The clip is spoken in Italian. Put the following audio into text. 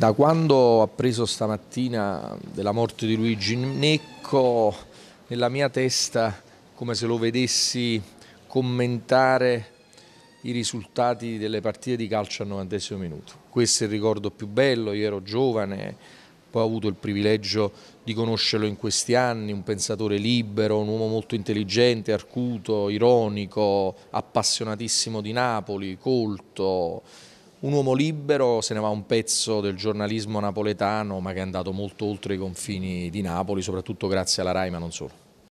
Da quando ho appreso stamattina della morte di Luigi Necco, nella mia testa come se lo vedessi commentare i risultati delle partite di calcio al 90 minuto. Questo è il ricordo più bello, io ero giovane, poi ho avuto il privilegio di conoscerlo in questi anni, un pensatore libero, un uomo molto intelligente, arcuto, ironico, appassionatissimo di Napoli, colto, un uomo libero se ne va un pezzo del giornalismo napoletano ma che è andato molto oltre i confini di Napoli, soprattutto grazie alla RAI ma non solo.